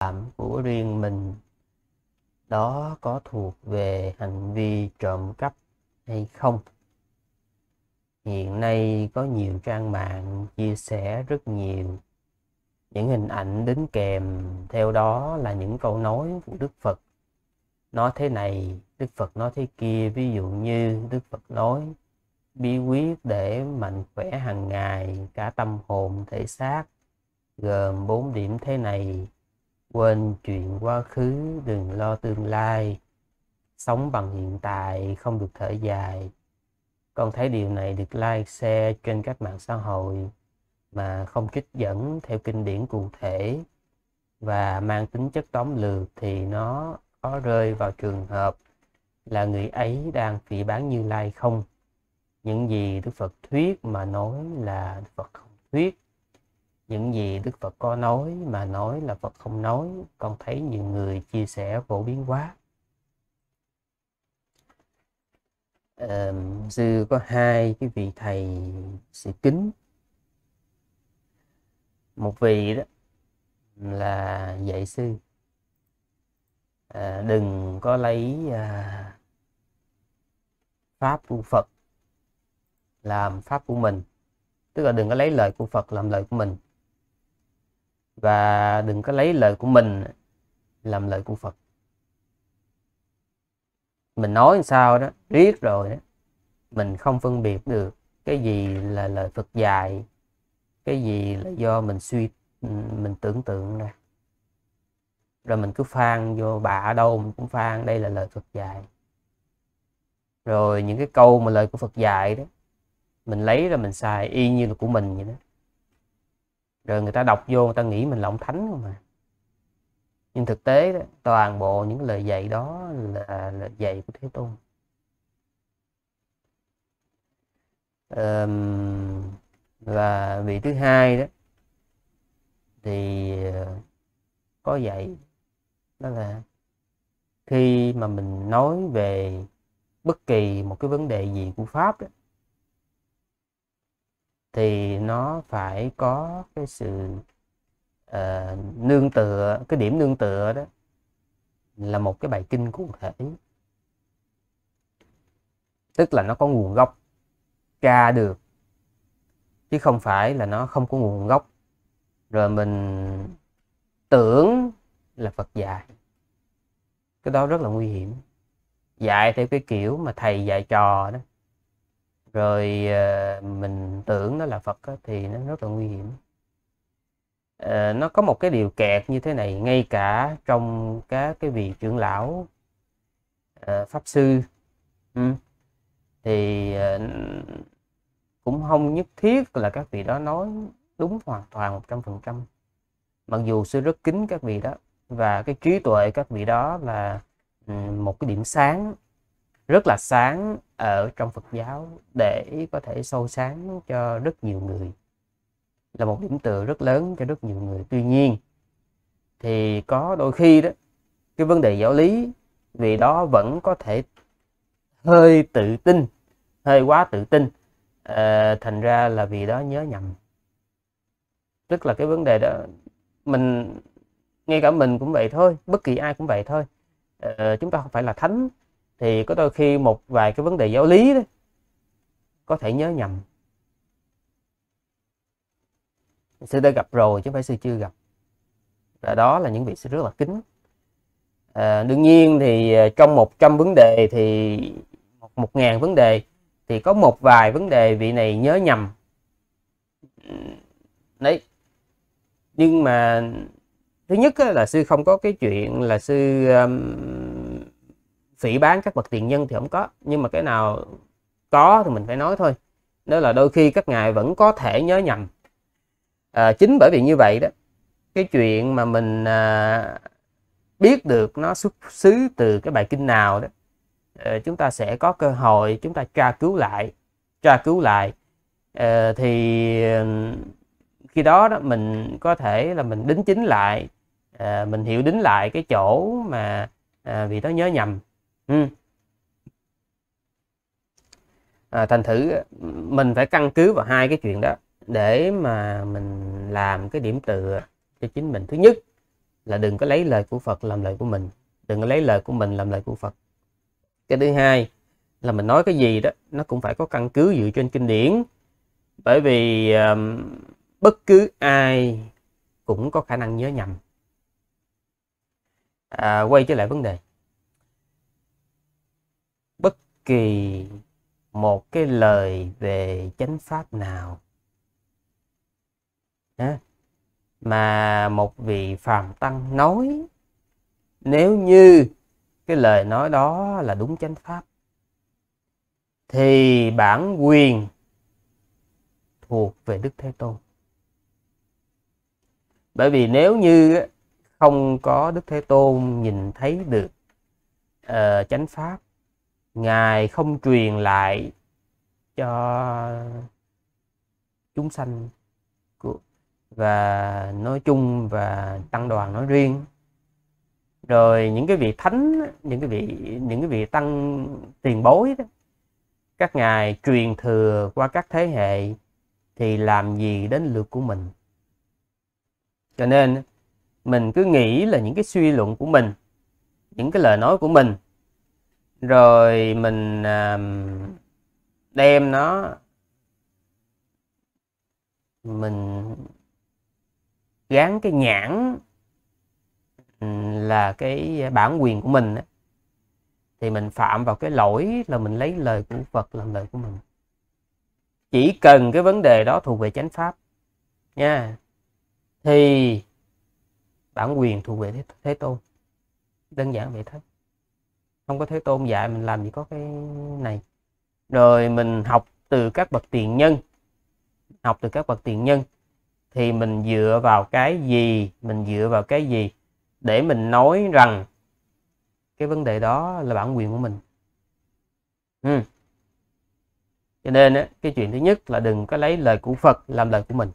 phạm của riêng mình đó có thuộc về hành vi trộm cắp hay không hiện nay có nhiều trang mạng chia sẻ rất nhiều những hình ảnh đính kèm theo đó là những câu nói của đức phật nói thế này đức phật nói thế kia ví dụ như đức phật nói bí quyết để mạnh khỏe hàng ngày cả tâm hồn thể xác gồm bốn điểm thế này quên chuyện quá khứ đừng lo tương lai sống bằng hiện tại không được thở dài con thấy điều này được like share trên các mạng xã hội mà không trích dẫn theo kinh điển cụ thể và mang tính chất tóm lược thì nó có rơi vào trường hợp là người ấy đang phỉ bán như lai không những gì đức phật thuyết mà nói là đức phật không thuyết những gì đức phật có nói mà nói là phật không nói con thấy nhiều người chia sẻ phổ biến quá à, sư có hai cái vị thầy sĩ kính một vị đó là dạy sư à, đừng có lấy à, pháp của phật làm pháp của mình tức là đừng có lấy lời của phật làm lời của mình và đừng có lấy lời của mình làm lời của Phật mình nói sao đó riết rồi đó mình không phân biệt được cái gì là lời Phật dạy cái gì là do mình suy mình tưởng tượng ra rồi mình cứ phan vô bạ đâu mình cũng phan đây là lời Phật dạy rồi những cái câu mà lời của Phật dạy đó mình lấy ra mình xài y như là của mình vậy đó rồi người ta đọc vô người ta nghĩ mình lộng thánh không mà nhưng thực tế toàn bộ những lời dạy đó là, là dạy của thế tôn và vị thứ hai đó thì ờ, có dạy đó là khi mà mình nói về bất kỳ một cái vấn đề gì của pháp đó, thì nó phải có cái sự uh, nương tựa cái điểm nương tựa đó là một cái bài kinh cụ thể tức là nó có nguồn gốc ca được chứ không phải là nó không có nguồn gốc rồi mình tưởng là Phật dạy cái đó rất là nguy hiểm dạy theo cái kiểu mà thầy dạy trò đó rồi ờ, mình tưởng nó là Phật thì nó rất là nguy hiểm ờ, nó có một cái điều kẹt như thế này ngay cả trong các cái vị trưởng lão ờ, pháp sư ừ. thì cũng không nhất thiết là các vị đó nói đúng hoàn toàn một trăm phần trăm mặc dù sư rất kính các vị đó và cái trí tuệ các vị đó là ừ, một cái điểm sáng rất là sáng ở trong Phật giáo để có thể sâu sáng cho rất nhiều người là một điểm tựa rất lớn cho rất nhiều người tuy nhiên thì có đôi khi đó cái vấn đề giáo lý vì đó vẫn có thể hơi tự tin hơi quá tự tin à, thành ra là vì đó nhớ nhầm tức là cái vấn đề đó mình ngay cả mình cũng vậy thôi bất kỳ ai cũng vậy thôi à, chúng ta không phải là thánh thì có đôi khi một vài cái vấn đề giáo lý đó, có thể nhớ nhầm sư đã gặp rồi chứ không phải sư chưa gặp và đó là những vị sư rất là kính à, đương nhiên thì à, trong 100 vấn đề thì một, một ngàn vấn đề thì có một vài vấn đề vị này nhớ nhầm đấy nhưng mà thứ nhất là sư không có cái chuyện là sư um, phỉ bán các bậc tiền nhân thì không có nhưng mà cái nào có thì mình phải nói thôi đó là đôi khi các ngài vẫn có thể nhớ nhầm à, chính bởi vì như vậy đó cái chuyện mà mình à, biết được nó xuất xứ từ cái bài kinh nào đó à, chúng ta sẽ có cơ hội chúng ta tra cứu lại tra cứu lại à, thì khi đó, đó mình có thể là mình đính chính lại à, mình hiểu đính lại cái chỗ mà à, vì nó nhớ nhầm Ừ. à, thành thử mình phải căn cứ vào hai cái chuyện đó để mà mình làm cái điểm tựa cho chính mình thứ nhất là đừng có lấy lời của Phật làm lời của mình đừng có lấy lời của mình làm lời của Phật cái thứ hai là mình nói cái gì đó nó cũng phải có căn cứ dựa trên kinh điển bởi vì um, bất cứ ai cũng có khả năng nhớ nhầm à, quay trở lại vấn đề kỳ một cái lời về chánh pháp nào à, mà một vị phàm tăng nói nếu như cái lời nói đó là đúng chánh pháp thì bản quyền thuộc về đức thế tôn bởi vì nếu như không có đức thế tôn nhìn thấy được uh, chánh pháp ngài không truyền lại cho chúng sanh và nói chung và tăng đoàn nói riêng rồi những cái vị thánh những cái vị những cái vị tăng tiền bối đó các ngài truyền thừa qua các thế hệ thì làm gì đến lượt của mình cho nên mình cứ nghĩ là những cái suy luận của mình những cái lời nói của mình rồi mình à, đem nó mình gắn cái nhãn ừ, là cái bản quyền của mình thì mình phạm vào cái lỗi là mình lấy lời của Phật làm lời của mình chỉ cần cái vấn đề đó thuộc về chánh pháp nha thì bản quyền thuộc về thế tôn đơn giản vậy thôi không có thế tôn dạy mình làm gì có cái này rồi mình học từ các bậc tiền nhân học từ các bậc tiền nhân thì mình dựa vào cái gì mình dựa vào cái gì để mình nói rằng cái vấn đề đó là bản quyền của mình ừ. cho nên cái chuyện thứ nhất là đừng có lấy lời của Phật làm lời của mình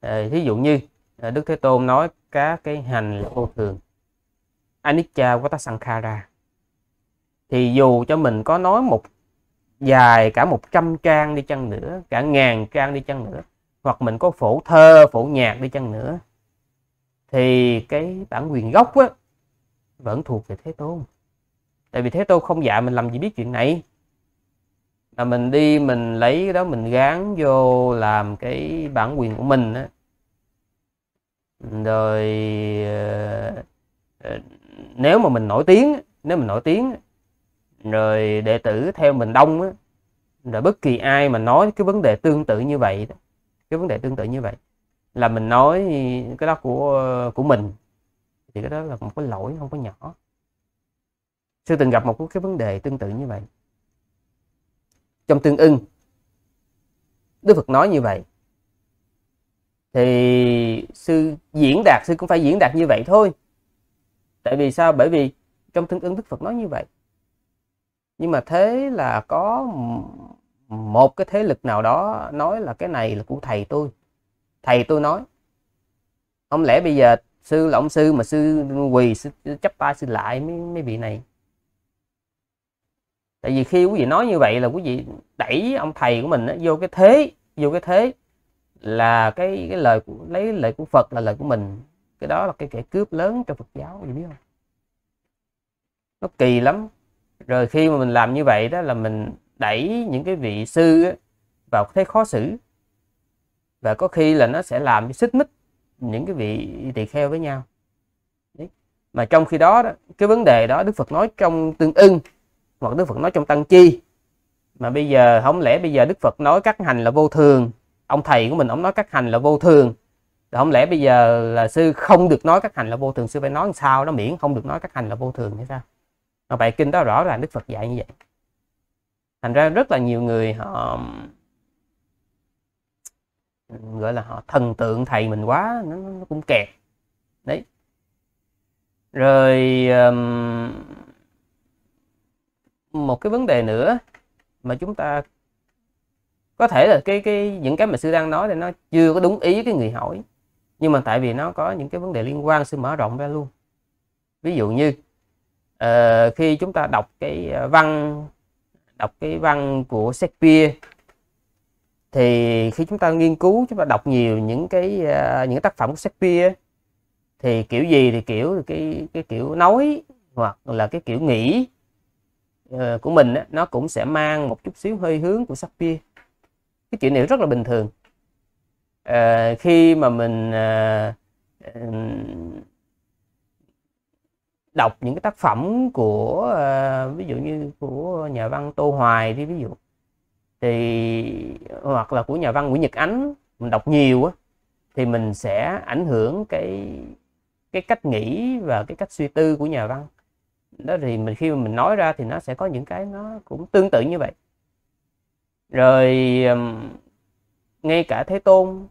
ờ, thí dụ như ờ, Đức Thế Tôn nói các cái hành là vô thường anicca của tasankhara thì dù cho mình có nói một dài cả một trăm trang đi chăng nữa cả ngàn trang đi chăng nữa hoặc mình có phổ thơ phổ nhạc đi chăng nữa thì cái bản quyền gốc á, vẫn thuộc về thế tôn tại vì thế tôn không dạy mình làm gì biết chuyện này mà mình đi mình lấy cái đó mình gán vô làm cái bản quyền của mình á rồi ờ, ờ, nếu mà mình nổi tiếng nếu mình nổi tiếng rồi đệ tử theo mình đông á rồi bất kỳ ai mà nói cái vấn đề tương tự như vậy cái vấn đề tương tự như vậy là mình nói cái đó của của mình thì cái đó là một cái lỗi không có nhỏ sư từng gặp một cái vấn đề tương tự như vậy trong tương ưng đức phật nói như vậy thì sư diễn đạt sư cũng phải diễn đạt như vậy thôi tại vì sao bởi vì trong tương ứng đức phật nói như vậy nhưng mà thế là có một cái thế lực nào đó nói là cái này là của thầy tôi thầy tôi nói không lẽ bây giờ sư là ông sư mà sư quỳ sư, chấp tay sư lại mấy, mấy vị này tại vì khi quý vị nói như vậy là quý vị đẩy ông thầy của mình đó, vô cái thế vô cái thế là cái, cái lời lấy lời của phật là lời của mình cái đó là cái kẻ cướp lớn cho Phật giáo gì biết không nó kỳ lắm rồi khi mà mình làm như vậy đó là mình đẩy những cái vị sư vào thấy khó xử và có khi là nó sẽ làm xích mích những cái vị tỳ kheo với nhau Đấy. mà trong khi đó, đó cái vấn đề đó Đức Phật nói trong tương ưng hoặc Đức Phật nói trong tăng chi mà bây giờ không lẽ bây giờ Đức Phật nói các hành là vô thường ông thầy của mình ông nói các hành là vô thường không lẽ bây giờ là sư không được nói các hành là vô thường sư phải nói sao nó miễn không được nói các hành là vô thường hay sao mà bài kinh đó rõ ràng đức phật dạy như vậy thành ra rất là nhiều người họ gọi là họ thần tượng thầy mình quá nó, nó cũng kẹt đấy rồi um, một cái vấn đề nữa mà chúng ta có thể là cái cái những cái mà sư đang nói thì nó chưa có đúng ý cái người hỏi nhưng mà tại vì nó có những cái vấn đề liên quan sự mở rộng ra luôn ví dụ như uh, khi chúng ta đọc cái ờ, văn đọc cái văn của Shakespeare thì khi chúng ta nghiên cứu chúng ta đọc nhiều những cái uh, những tác phẩm của Shakespeare thì kiểu gì thì kiểu cái cái kiểu nói hoặc là cái kiểu nghĩ của mình nó cũng sẽ mang một chút xíu hơi hướng của Shakespeare cái chuyện này rất là bình thường à, khi mà mình à, đọc những cái tác phẩm của à, ví dụ như của nhà văn Tô Hoài đi ví dụ thì hoặc là của nhà văn Nguyễn Nhật Ánh mình đọc nhiều á thì mình sẽ ảnh hưởng cái cái cách nghĩ và cái cách suy tư của nhà văn đó thì mình khi mà mình nói ra thì nó sẽ có những cái nó cũng tương tự như vậy rồi ngay cả thế tôn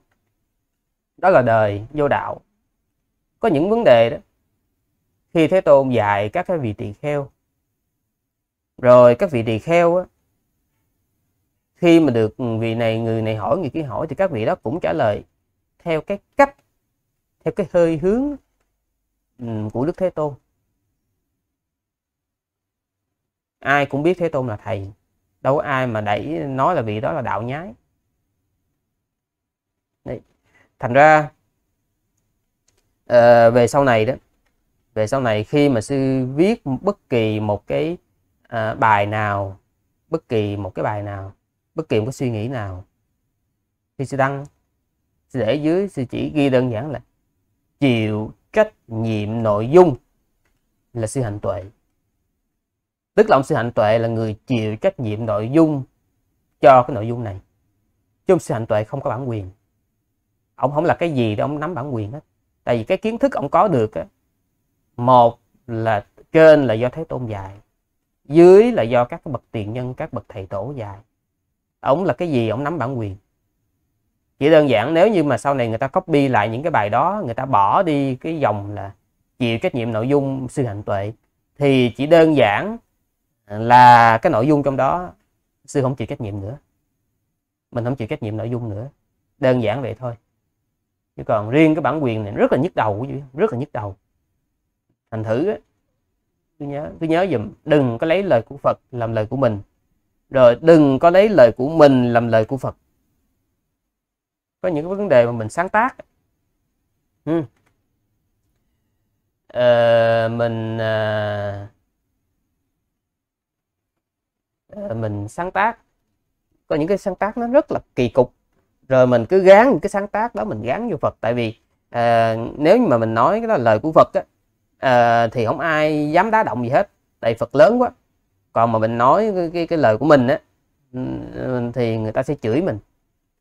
đó là đời vô đạo có những vấn đề đó khi thế tôn dạy các cái vị tỳ kheo rồi các vị tỳ kheo á, khi mà được vị này người này hỏi người kia hỏi thì các vị đó cũng trả lời theo cái cách theo cái hơi hướng của đức thế tôn ai cũng biết thế tôn là thầy đâu có ai mà đẩy nói là vị đó là đạo nhái Đấy thành ra uh, về sau này đó về sau này khi mà sư viết bất kỳ một cái uh, bài nào bất kỳ một cái bài nào bất kỳ một cái suy nghĩ nào khi sư đăng sư để dưới sư chỉ ghi đơn giản là chịu trách nhiệm nội dung là sư hạnh tuệ tức là ông sư hạnh tuệ là người chịu trách nhiệm nội dung cho cái nội dung này chứ ông sư hạnh tuệ không có bản quyền ông không là cái gì để ông nắm bản quyền hết tại vì cái kiến thức ông có được á, một là trên là do thế tôn dạy dưới là do các bậc tiền nhân các bậc thầy tổ dạy ông là cái gì ông nắm bản quyền chỉ đơn giản nếu như mà sau này người ta copy lại những cái bài đó người ta bỏ đi cái dòng là chịu trách nhiệm nội dung sư hạnh tuệ thì chỉ đơn giản là cái nội dung trong đó sư không chịu trách nhiệm nữa mình không chịu trách nhiệm nội dung nữa đơn giản vậy thôi chứ còn riêng cái bản quyền này rất là nhức đầu quý vị rất là nhức đầu thành thử á cứ nhớ cứ nhớ dùm đừng có lấy lời của Phật làm lời của mình rồi đừng có lấy lời của mình làm lời của Phật có những cái vấn đề mà mình sáng tác ừ. à, mình à, mình sáng tác có những cái sáng tác nó rất là kỳ cục rồi mình cứ gán cái sáng tác đó mình gán vô Phật tại vì à, nếu mà mình nói cái đó là lời của Phật á à, thì không ai dám đá động gì hết tại Phật lớn quá còn mà mình nói cái cái, cái lời của mình á ừ, thì người ta sẽ chửi mình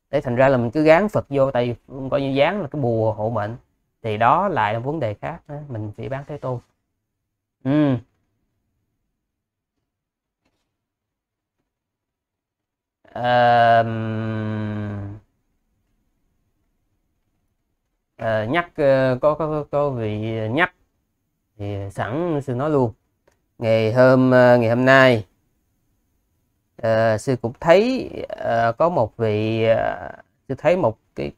để thành ra là mình cứ gán Phật vô tại vì coi như dán là cái bùa hộ mệnh thì đó lại là vấn đề khác đó. mình phải bán thế tôn ừ. Uh, à, nhắc ờ, có có có vị nhắc thì sẵn sư nói luôn ngày hôm ờ, ngày hôm nay à, sư cũng thấy à, có một vị à, sư thấy một cái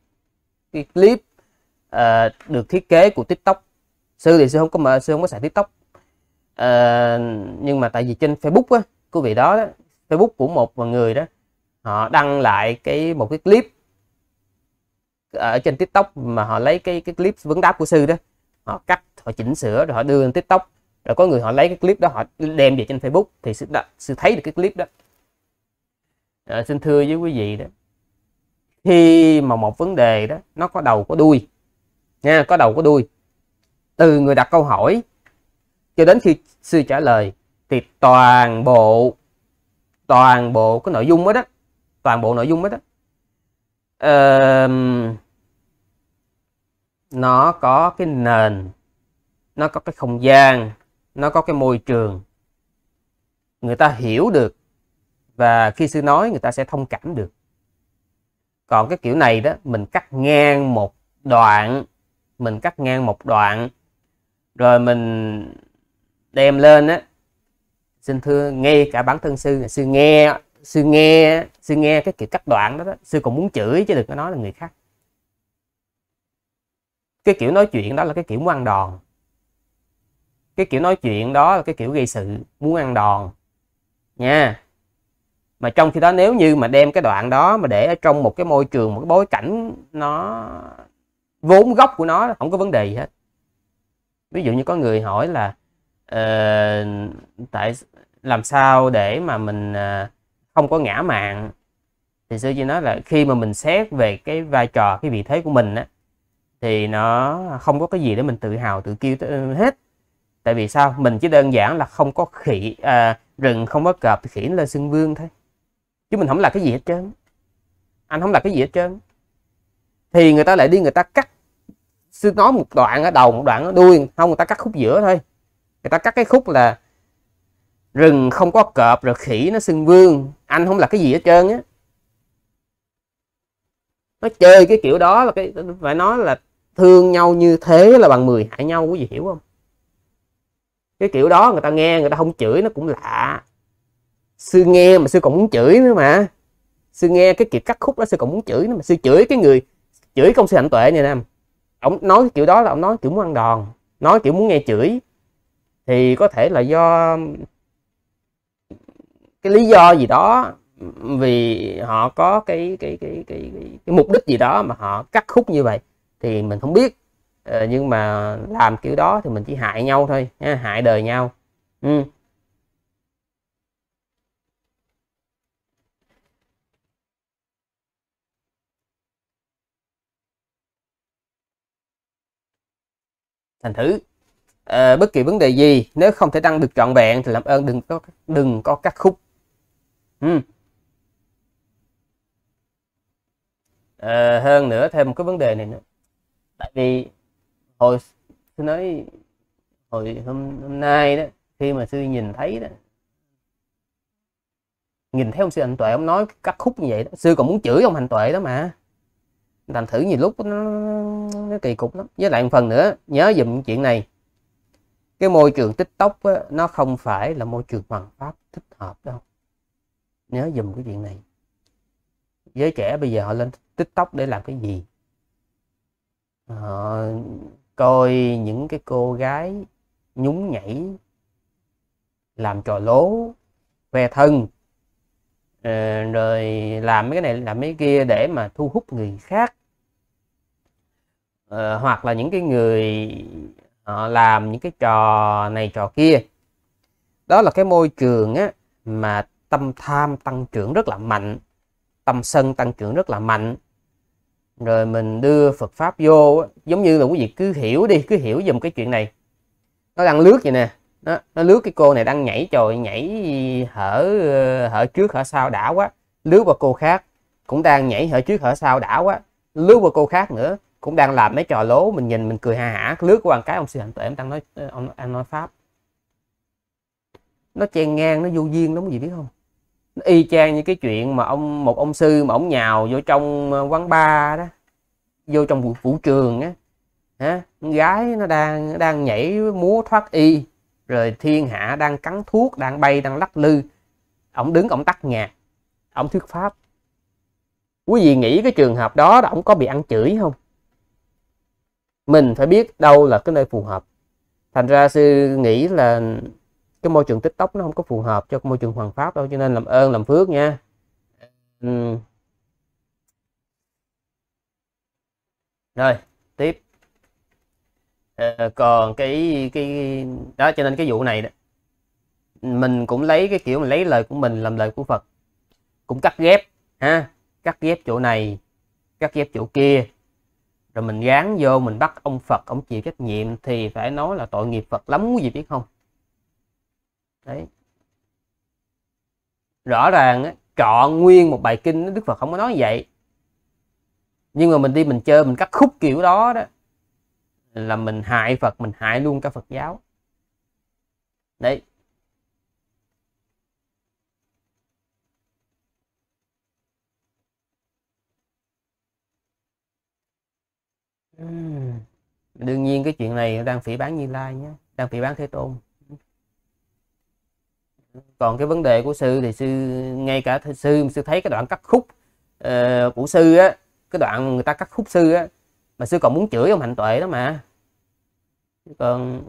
cái clip à, được thiết kế của tiktok sư thì sư không có mà sư không có xài tiktok à, nhưng mà tại vì trên facebook á của vị đó, đó facebook của một người đó họ đăng lại cái một cái clip ở trên tiktok mà họ lấy cái cái clip vấn đáp của sư đó họ cắt họ chỉnh sửa rồi họ đưa lên tiktok rồi có người họ lấy cái clip đó họ đem về trên facebook thì sư đã, sư thấy được cái clip đó à, xin thưa với quý vị đó khi mà một vấn đề đó nó có đầu có đuôi nha có đầu có đuôi từ người đặt câu hỏi cho đến khi sư trả lời thì toàn bộ toàn bộ cái nội dung đó, đó toàn bộ nội dung đó, đó uh, nó có cái nền nó có cái không gian nó có cái môi trường người ta hiểu được và khi sư nói người ta sẽ thông cảm được còn cái kiểu này đó mình cắt ngang một đoạn mình cắt ngang một đoạn rồi mình đem lên á xin thưa nghe cả bản thân sư sư nghe sư nghe sư nghe cái kiểu cắt đoạn đó, đó sư còn muốn chửi chứ đừng có nói là người khác cái kiểu nói chuyện đó là cái kiểu muốn ăn đòn cái kiểu nói chuyện đó là cái kiểu gây sự muốn ăn đòn nha mà trong khi đó nếu như mà đem cái đoạn đó mà để ở trong một cái môi trường một cái bối cảnh nó vốn gốc của nó không có vấn đề gì hết ví dụ như có người hỏi là uh, tại làm sao để mà mình uh, không có ngã mạng thì sư chỉ nói là khi mà mình xét về cái vai trò cái vị thế của mình á thì nó không có cái gì để mình tự hào tự kiêu hết tại vì sao mình chỉ đơn giản là không có khỉ à, rừng không có cọp khỉ nó lên xưng vương thôi chứ mình không là cái gì hết trơn anh không là cái gì hết trơn thì người ta lại đi người ta cắt sư nói một đoạn ở đầu một đoạn ở đuôi không người ta cắt khúc giữa thôi người ta cắt cái khúc là rừng không có cọp rồi khỉ nó xưng vương anh không là cái gì hết trơn á nó chơi cái kiểu đó là cái phải nói là thương nhau như thế là bằng 10 hại nhau quý vị hiểu không cái kiểu đó người ta nghe người ta không chửi nó cũng lạ sư nghe mà sư còn muốn chửi nữa mà sư nghe cái kiểu cắt khúc đó sư còn muốn chửi nữa mà sư chửi cái người chửi công sư hạnh tuệ này nam ông nói cái kiểu đó là ông nói kiểu muốn ăn đòn nói kiểu muốn nghe chửi thì có thể là do cái lý do gì đó vì họ có cái cái cái cái, cái, cái mục đích gì đó mà họ cắt khúc như vậy thì mình không biết ờ, nhưng mà làm kiểu đó thì mình chỉ hại nhau thôi nha, hại đời nhau ừ. thành thử à, bất kỳ vấn đề gì nếu không thể đăng được trọn vẹn thì làm ơn đừng có đừng có cắt khúc ừ. à, hơn nữa thêm một cái vấn đề này nữa tại vì hồi tôi nói hồi hôm, hôm nay đó khi mà sư nhìn thấy đó nhìn thấy ông sư hành tuệ ông nói cắt khúc như vậy đó sư còn muốn chửi ông hành tuệ đó mà thành thử nhiều lúc nó, nó kỳ cục lắm với lại một phần nữa nhớ dùm chuyện này cái môi trường tiktok á, nó không phải là môi trường hoàn pháp thích hợp đâu nhớ dùm cái chuyện này giới trẻ bây giờ họ lên tiktok để làm cái gì họ coi những cái cô gái nhún nhảy làm trò lố khoe thân ờ, rồi làm mấy cái này làm mấy cái kia để mà thu hút người khác ờ, hoặc là những cái người họ làm những cái trò này trò kia đó là cái môi trường á mà tâm tham tăng trưởng rất là mạnh tâm sân tăng trưởng rất là mạnh rồi mình đưa Phật pháp vô giống như là quý vị cứ hiểu đi cứ hiểu dùm cái chuyện này nó đang lướt vậy nè nó, nó lướt cái cô này đang nhảy trời nhảy hở hở trước hở sau đã quá lướt vào cô khác cũng đang nhảy hở trước hở sau đã quá lướt vào cô khác nữa cũng đang làm mấy trò lố mình nhìn mình cười ha hả lướt qua cái ông sư hạnh tuệ ông đang nói ông anh nói pháp nó chen ngang nó vô duyên lắm gì biết không y chang như cái chuyện mà ông một ông sư mà ông nhào vô trong ờ, quán bar đó vô trong vũ, vũ trường á hả con gái nó đang đang nhảy múa thoát y rồi thiên hạ đang cắn thuốc đang bay đang lắc lư ông đứng ông tắt nhạc ông thuyết pháp quý vị nghĩ cái trường hợp đó là ông có bị ăn chửi không mình phải biết đâu là cái nơi phù hợp thành ra sư nghĩ là cái môi trường tiktok nó không có phù hợp cho môi trường hoàng pháp đâu cho nên làm ơn làm phước nha rồi tiếp à, còn cái cái đó cho nên cái vụ này đó, mình cũng lấy cái kiểu mình lấy lời của mình làm lời của Phật cũng cắt ghép ha cắt ghép chỗ này cắt ghép chỗ kia rồi mình gán vô mình bắt ông Phật ông chịu trách nhiệm thì phải nói là tội nghiệp Phật lắm quý vị biết không đấy rõ ràng chọn nguyên một bài kinh đức phật không có nói vậy nhưng mà mình đi mình chơi mình cắt khúc kiểu đó đó là mình hại phật mình hại luôn cả phật giáo đấy đương nhiên cái chuyện này đang phỉ bán như lai nhé đang phỉ bán thế tôn còn cái vấn đề của sư thì sư ngay cả sư sư thấy cái đoạn cắt khúc uh, của sư á cái đoạn người ta cắt khúc sư á mà sư còn muốn chửi ông hạnh tuệ đó mà còn